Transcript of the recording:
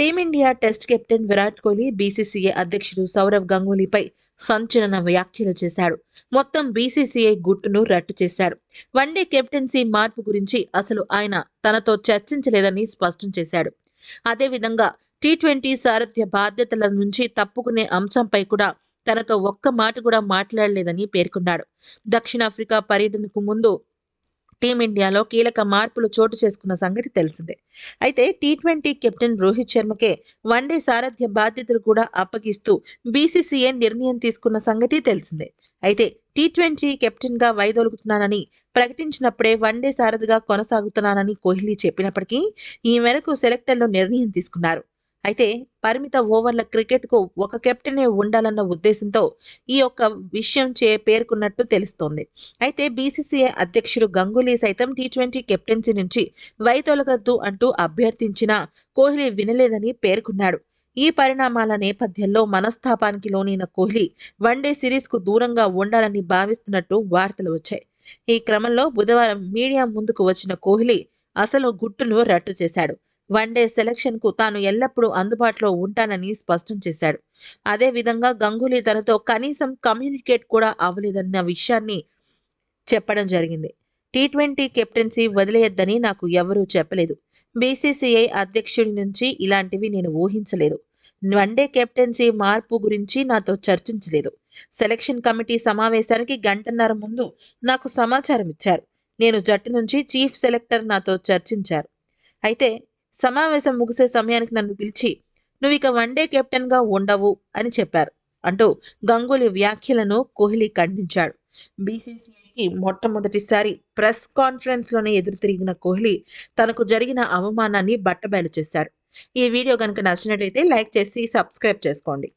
team India test captain Virat Kohli BCCI అధ్యక్షుడు సౌరవ్ గంగూలీపై సంచలన వ్యాఖ్యలు చేశాడు మొత్తం బీసీసీఐ గుట్టును రట్టు చేశాడు వన్డే కెప్టెన్సీ మార్పు గురించి అసలు ఆయన తనతో చర్చించలేదని స్పష్టం చేశాడు అదేవిధంగా టీ ట్వంటీ సారథ్య బాధ్యతల నుంచి తప్పుకునే అంశంపై కూడా తనతో ఒక్క మాట కూడా మాట్లాడలేదని పేర్కొన్నాడు దక్షిణాఫ్రికా పర్యటనకు ముందు టీమిండియాలో కీలక మార్పులు చోటు చేసుకున్న సంగతి తెలిసిందే అయితే టీ ట్వంటీ కెప్టెన్ రోహిత్ శర్మకే వన్డే సారథ్య బాధ్యతలు కూడా అప్పగిస్తూ బీసీసీఏ నిర్ణయం తీసుకున్న సంగతి తెలిసిందే అయితే టీ ట్వంటీ కెప్టెన్గా వైదొలుగుతున్నానని ప్రకటించినప్పుడే వన్డే సారథిగా కొనసాగుతున్నానని కోహ్లీ చెప్పినప్పటికీ ఈ మేరకు సెలెక్టర్లు నిర్ణయం తీసుకున్నారు అయితే పరిమిత ఓవర్ల క్రికెట్కు ఒక కెప్టెనే ఉండాలన్న ఉద్దేశంతో ఈ యొక్క విషయం చే పేర్కొన్నట్టు తెలుస్తోంది అయితే బీసీసీఐ అధ్యక్షుడు గంగూలీ సైతం టీ ట్వంటీ కెప్టెన్సీ నుంచి వైతొలగద్దు అంటూ అభ్యర్థించినా కోహ్లీ వినలేదని పేర్కొన్నాడు ఈ పరిణామాల నేపథ్యంలో మనస్తాపానికి లోనైన కోహ్లీ వన్డే సిరీస్కు దూరంగా ఉండాలని భావిస్తున్నట్టు వార్తలు వచ్చాయి ఈ క్రమంలో బుధవారం మీడియా ముందుకు వచ్చిన కోహ్లీ అసలు గుట్టును రట్టు చేశాడు వన్డే సెలక్షన్కు తాను ఎల్లప్పుడూ అందుబాటులో ఉంటానని స్పష్టం చేశాడు అదేవిధంగా గంగూలీ తనతో కనీసం కమ్యూనికేట్ కూడా అవ్వలేదన్న విషయాన్ని చెప్పడం జరిగింది టీ ట్వంటీ కెప్టెన్సీ వదిలేయద్దని నాకు ఎవరూ చెప్పలేదు బీసీసీఐ అధ్యక్షుడి నుంచి ఇలాంటివి నేను ఊహించలేదు వన్డే కెప్టెన్సీ మార్పు గురించి నాతో చర్చించలేదు సెలక్షన్ కమిటీ సమావేశానికి గంటన్నర ముందు నాకు సమాచారం ఇచ్చారు నేను జట్టు నుంచి చీఫ్ సెలెక్టర్ నాతో చర్చించారు అయితే సమావేశం ముగిసే సమయానికి నన్ను పిలిచి నువ్వు ఇక వన్డే కెప్టెన్గా ఉండవు అని చెప్పారు అంటూ గంగూలీ వ్యాఖ్యలను కోహ్లీ ఖండించాడు బీసీసీఐకి మొట్టమొదటిసారి ప్రెస్ కాన్ఫరెన్స్లోనే ఎదురు తిరిగిన కోహ్లీ తనకు జరిగిన అవమానాన్ని బట్టబయలు చేశాడు ఈ వీడియో కనుక నచ్చినట్లయితే లైక్ చేసి సబ్స్క్రైబ్ చేసుకోండి